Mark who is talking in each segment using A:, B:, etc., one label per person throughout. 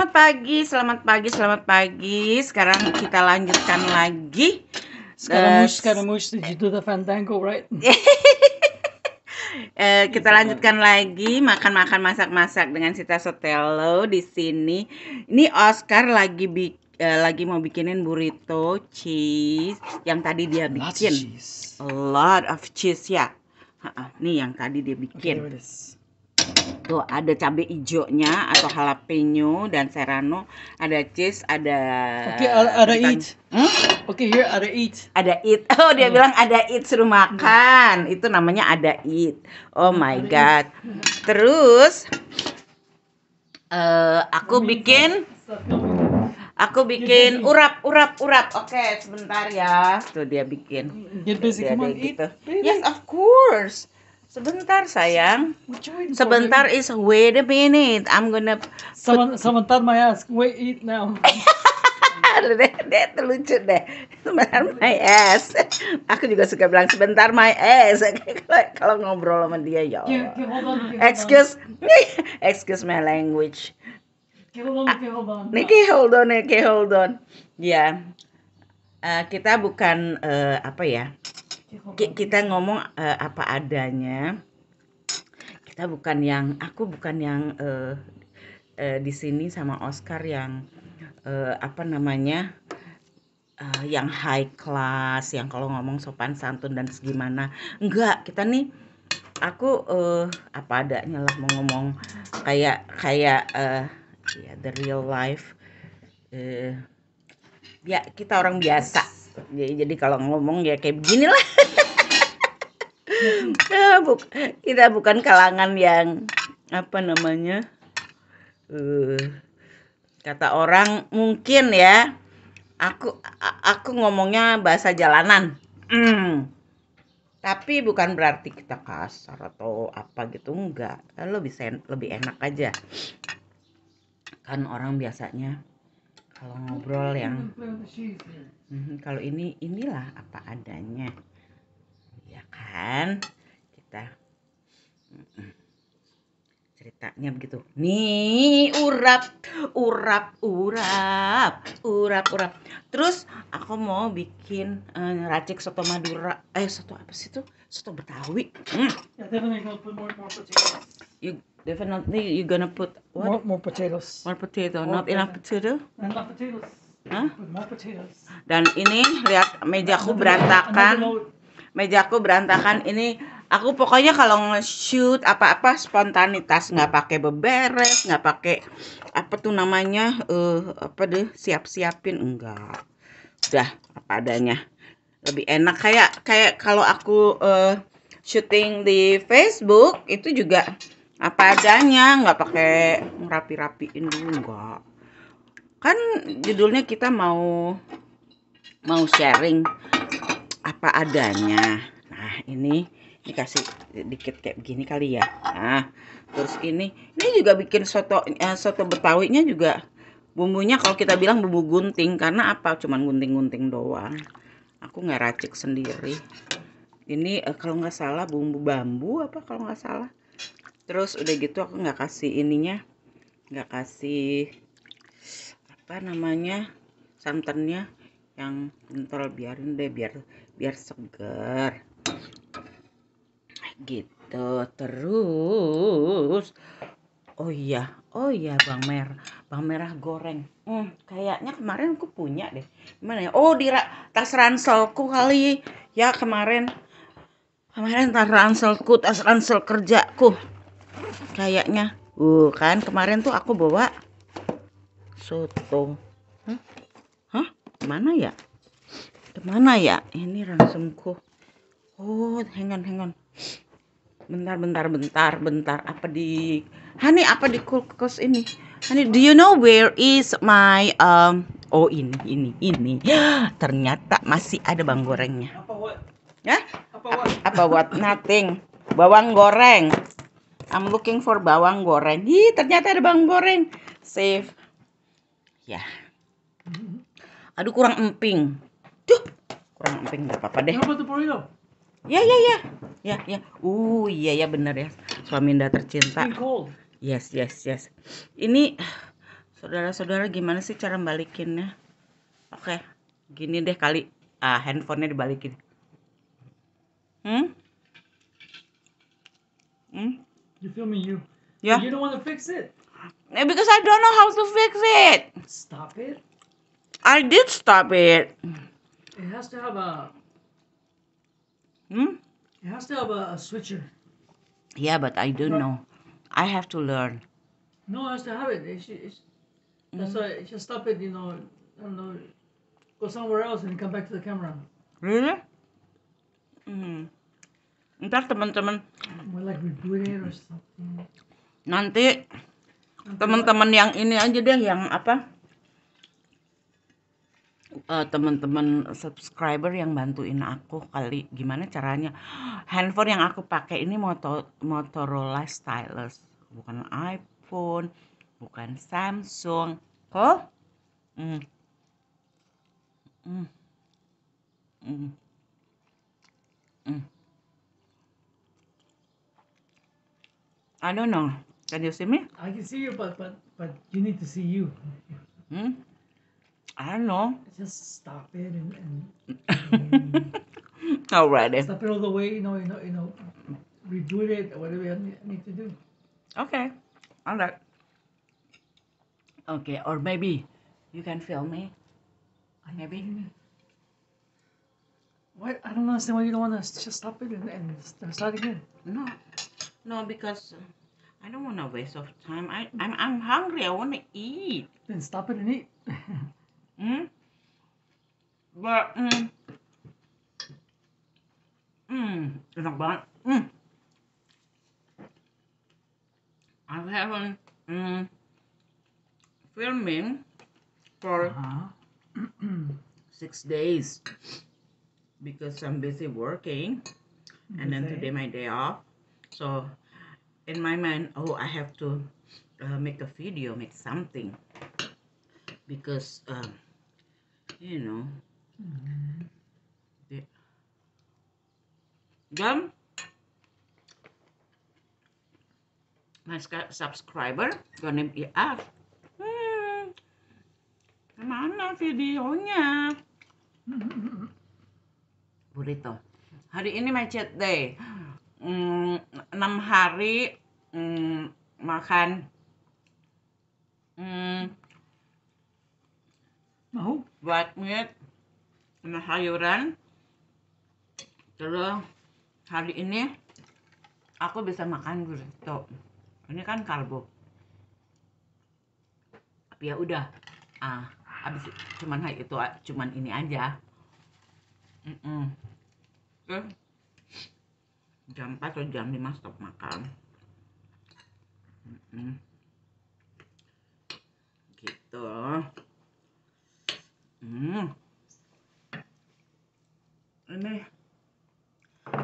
A: Selamat pagi, selamat pagi, selamat pagi. Sekarang kita lanjutkan lagi. Scaramouche, eh, Scaramouche, Jito gitu, the Fandango, right? eh, kita lanjutkan lagi makan-makan masak-masak dengan Sita Sotelo di sini. Ini Oscar lagi bi eh, lagi mau bikinin burrito cheese yang tadi dia bikin. A lot of cheese, ya. Yeah. Nih yang tadi dia bikin. Okay, Tuh ada cabe hijaunya atau jalapeno dan serrano, ada cheese, ada Oke, okay, ada eat. Hmm? Oke, okay, here ada eat. Ada eat. Oh, dia hmm. bilang ada eat seru makan. Itu namanya ada eat. Oh hmm, my ada god. Eat. Terus uh, aku bikin Aku bikin urap, urap, urap. Oke, okay, sebentar ya. Tuh dia bikin. Dia basically gitu. Really? Yes, of course. Sebentar sayang. Sebentar is wait a minute. I'm gonna. Put... Sebentar ass, wait it now. deh, deh, terlucu deh. Sebentar my ass. Aku juga suka bilang sebentar my ass. Kalau ngobrol sama dia ya. Excuse Excuse, excuse my language. Niki hold on, Niki hold on. Ya, uh, kita bukan uh, apa ya kita ngomong uh, apa adanya kita bukan yang aku bukan yang uh, uh, di sini sama Oscar yang uh, apa namanya uh, yang high class yang kalau ngomong sopan santun dan segimana enggak kita nih aku uh, apa adanya lah mau ngomong kayak kayak uh, yeah, the real life uh, ya kita orang biasa jadi, jadi kalau ngomong ya kayak beginilah eh, Buk, kita bukan kalangan yang apa namanya uh, kata orang mungkin ya aku aku ngomongnya bahasa jalanan mm. tapi bukan berarti kita kasar atau apa gitu enggak lo bisa lebih enak aja kan orang biasanya kalau ngobrol yang hmm, kalau ini inilah apa adanya ya kan kita mm -mm ceritanya begitu nih urap urap urap urap urap terus aku mau bikin uh, eh, racik soto madura eh soto apa sih tuh soto betawi hmm. you definitely you gonna put what more, more potatoes more potato more not potato. enough potato enough potatoes Huh? More Dan ini lihat mejaku berantakan. Mejaku berantakan ini aku pokoknya kalau nge-shoot apa-apa spontanitas nggak hmm. pakai beberes nggak pakai apa tuh namanya uh, apa deh siap-siapin enggak udah apa adanya lebih enak kayak kayak kalau aku uh, eh, syuting di Facebook itu juga apa adanya nggak pakai rapi-rapiin dulu enggak kan judulnya kita mau mau sharing apa adanya nah ini dikasih dikit kayak begini kali ya nah terus ini ini juga bikin soto eh, soto betawinya juga bumbunya kalau kita bilang bumbu gunting karena apa cuman gunting-gunting doang aku nggak racik sendiri ini eh, kalau nggak salah bumbu bambu apa kalau nggak salah terus udah gitu aku nggak kasih ininya nggak kasih apa namanya santannya yang kental biarin deh biar biar seger gitu terus oh iya oh iya bang merah bang merah goreng hmm, kayaknya kemarin aku punya deh mana ya oh di tas ranselku kali ya kemarin kemarin tas ranselku tas ransel kerjaku kayaknya uh kan kemarin tuh aku bawa soto hah, hah? mana ya kemana ya ini ranselku oh hengan hengan bentar bentar bentar bentar apa di Hani apa di kulkas ini Hani do you know where is my um oh ini ini ini ternyata masih ada bang gorengnya apa buat, ya apa buat apa buat nothing bawang goreng I'm looking for bawang goreng hi ternyata ada bawang goreng save ya aduh kurang emping tuh kurang emping nggak apa-apa deh ya ya ya ya ya uh iya ya benar ya suami indah tercinta yes yes yes ini saudara-saudara gimana sih cara balikinnya oke gini deh kali ah handphonenya dibalikin hmm hmm you filming you yeah you don't want to fix it eh, because I don't know how to fix it stop it I did stop it it has to have a hmm It has to have a, a switcher. Yeah, but I do know. I have to learn. No, it has to have it. It's, it's, That's mm-hmm. why it should stop it, you know, I don't know, go somewhere else and come back to the camera. Really? Hmm. Ntar teman-teman, More like reboot it or something. nanti teman-teman yang ini aja deh yang apa? uh, teman-teman subscriber yang bantuin aku kali gimana caranya handphone yang aku pakai ini motor Motorola stylus bukan iPhone bukan Samsung oh hmm. Hmm. Hmm. Hmm. I don't know. Can you see me? I can see you, but but but you need to see you. Hmm? I don't know. Just stop it and. and Alrighty. Stop it all the way. You know. You know. You know. Reboot it whatever you need to do. Okay. All right. Okay, or maybe you can film me. Maybe. What? I don't understand why you don't want to just stop it and, and start again. No, no, because uh, I don't want to waste of time. I, I'm, I'm hungry. I want to eat. Then stop it and eat. Mm? But, mm, mm, isn't bad. Mm. I'm having mm, filming for uh-huh. six days because I'm busy working and okay. then today my day off. So in my mind, oh, I have to uh, make a video, make something because. Um, You iya, know. Hindi. Hmm. Gam? My subscriber, gonna be up. Hmm. Mana videonya? Burrito. Hari ini my chat day. Mm, 6 hari mm, makan mm, mau buat mie sama sayuran terus hari ini aku bisa makan burrito ini kan karbo ya udah ah habis cuman itu cuman ini aja mm -mm. terus jam 4 atau jam 5 stop makan mm -mm. gitu hmm. ini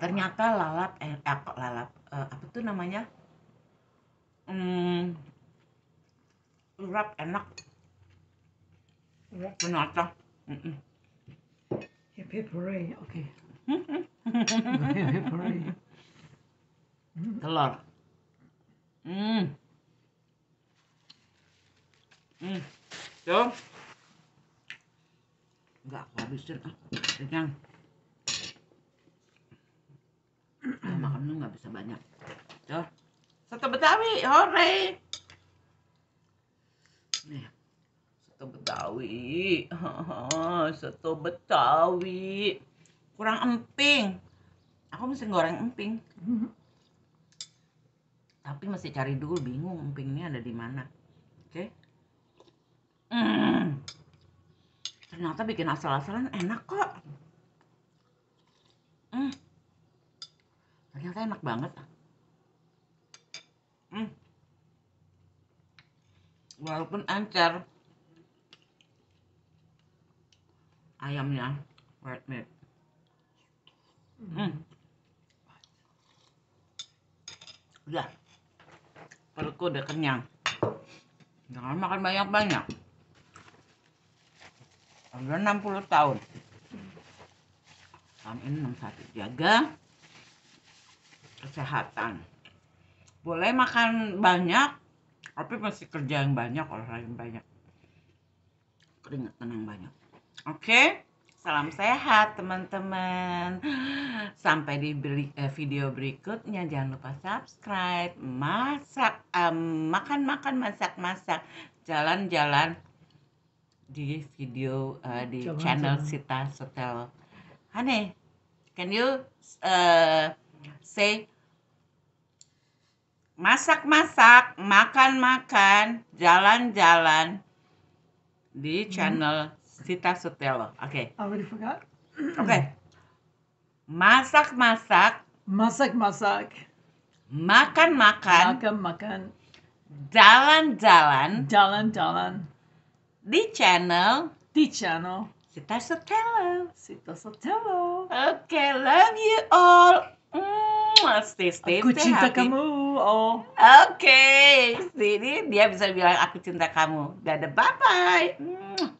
A: ternyata lalap eh, eh lalap eh, apa tuh namanya hmm, urap enak urap menata mm oke okay. telur hmm hmm tuh nggak aku habisin ah kenyang makan lu nggak bisa banyak tuh satu betawi hore nih satu betawi satu betawi kurang emping aku mesti goreng emping tapi mesti cari dulu bingung empingnya ada di mana oke okay? mm ternyata bikin asal-asalan enak kok hmm. ternyata enak banget hmm. walaupun encer ayamnya red meat hmm. udah perutku udah kenyang jangan makan banyak-banyak umur 60 tahun tahun ini satu jaga kesehatan boleh makan banyak tapi masih kerja yang banyak olahraga yang banyak keringetan tenang banyak oke okay? salam sehat teman-teman sampai di eh, video berikutnya jangan lupa subscribe masak um, eh, makan makan masak masak jalan-jalan di video uh, di coba, channel coba. Sita Sotel. Hane, can you uh, say masak-masak, makan-makan, jalan-jalan di hmm. channel Sita Sotelo. Oke. Okay. Already forgot. Oke. Masak-masak. Masak-masak. Makan-makan. Makan-makan. Jalan-jalan. Jalan-jalan di channel di channel kita Sotelo Sita Sotelo oke okay, love you all mm, stay stay aku stay cinta happy. kamu oh oke okay. jadi dia bisa bilang aku cinta kamu dadah bye bye mm.